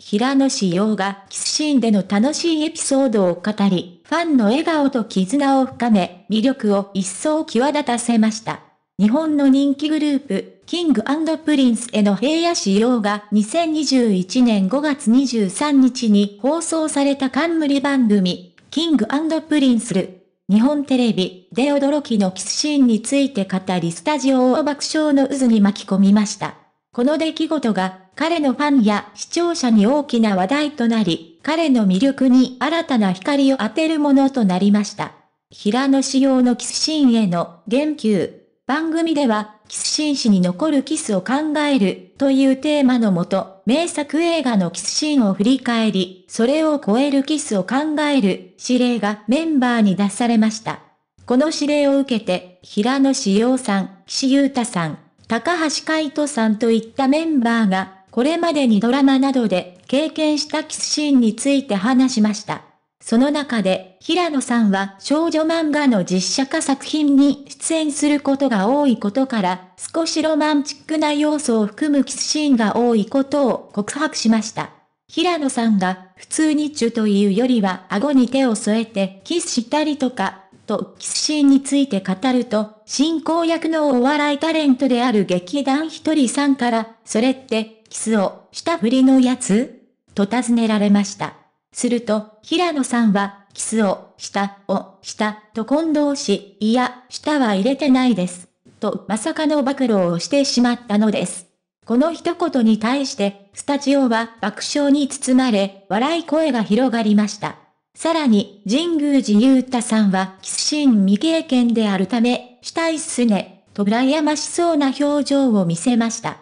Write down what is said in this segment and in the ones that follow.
平野紫耀がキスシーンでの楽しいエピソードを語り、ファンの笑顔と絆を深め、魅力を一層際立たせました。日本の人気グループ、キングプリンスへの平野紫耀が2021年5月23日に放送された冠番組、キングプリンスル。日本テレビで驚きのキスシーンについて語りスタジオを爆笑の渦に巻き込みました。この出来事が彼のファンや視聴者に大きな話題となり、彼の魅力に新たな光を当てるものとなりました。平野紫耀のキスシーンへの言及。番組では、キスシーン史に残るキスを考えるというテーマのもと、名作映画のキスシーンを振り返り、それを超えるキスを考える指令がメンバーに出されました。この指令を受けて、平野志耀さん、岸優太さん、高橋海人さんといったメンバーが、これまでにドラマなどで経験したキスシーンについて話しました。その中で、平野さんは少女漫画の実写化作品に出演することが多いことから、少しロマンチックな要素を含むキスシーンが多いことを告白しました。平野さんが普通にチュというよりは顎に手を添えてキスしたりとか、とキスシーンについて語ると、進行役のお笑いタレントである劇団ひとりさんから、それって、キスをしたふりのやつと尋ねられました。すると、平野さんは、キスをした、をしたと混同し、いや、舌は入れてないです。と、まさかの暴露をしてしまったのです。この一言に対して、スタジオは爆笑に包まれ、笑い声が広がりました。さらに、神宮寺勇太さんはキスシーン未経験であるため、したいっすね、と羨ましそうな表情を見せました。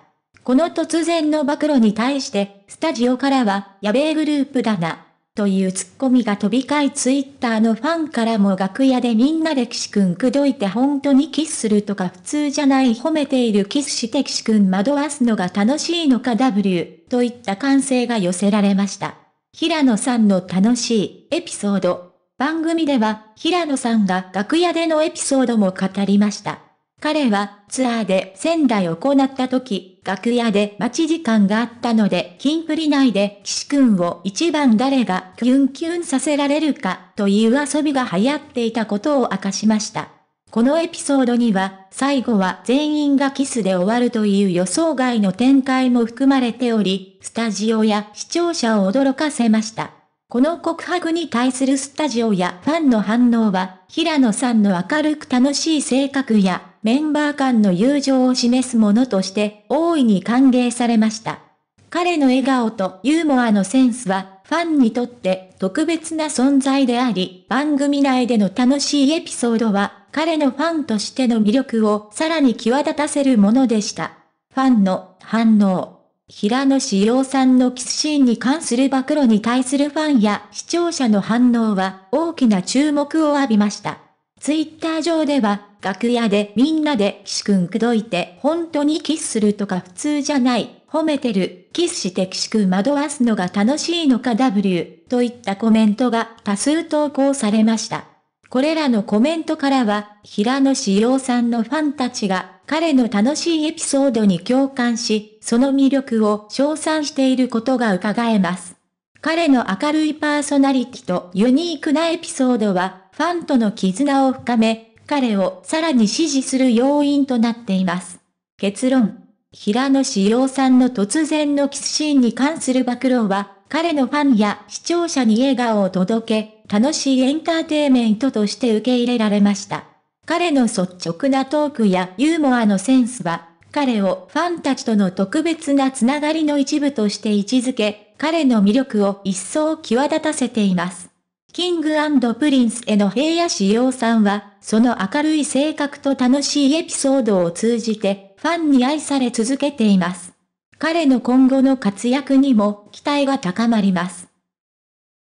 この突然の暴露に対して、スタジオからは、やべえグループだな、というツッコミが飛び交いツイッターのファンからも楽屋でみんなで岸くんくどいて本当にキスするとか普通じゃない褒めているキスして岸くん惑わすのが楽しいのか W といった歓声が寄せられました。平野さんの楽しいエピソード。番組では、平野さんが楽屋でのエピソードも語りました。彼はツアーで仙台を行った時、楽屋で待ち時間があったので、キンプリ内で岸くんを一番誰がキュンキュンさせられるかという遊びが流行っていたことを明かしました。このエピソードには、最後は全員がキスで終わるという予想外の展開も含まれており、スタジオや視聴者を驚かせました。この告白に対するスタジオやファンの反応は、平野さんの明るく楽しい性格や、メンバー間の友情を示すものとして、大いに歓迎されました。彼の笑顔とユーモアのセンスは、ファンにとって特別な存在であり、番組内での楽しいエピソードは、彼のファンとしての魅力をさらに際立たせるものでした。ファンの反応。平野志陽さんのキスシーンに関する暴露に対するファンや視聴者の反応は大きな注目を浴びました。ツイッター上では、楽屋でみんなで岸くんくどいて本当にキスするとか普通じゃない、褒めてる、キスして岸くん惑わすのが楽しいのか W といったコメントが多数投稿されました。これらのコメントからは、平野志陽さんのファンたちが、彼の楽しいエピソードに共感し、その魅力を称賛していることが伺えます。彼の明るいパーソナリティとユニークなエピソードは、ファンとの絆を深め、彼をさらに支持する要因となっています。結論。平野志陽さんの突然のキスシーンに関する暴露は、彼のファンや視聴者に笑顔を届け、楽しいエンターテイメントとして受け入れられました。彼の率直なトークやユーモアのセンスは、彼をファンたちとの特別なつながりの一部として位置づけ、彼の魅力を一層際立たせています。キングプリンスへの平野志耀さんは、その明るい性格と楽しいエピソードを通じて、ファンに愛され続けています。彼の今後の活躍にも期待が高まります。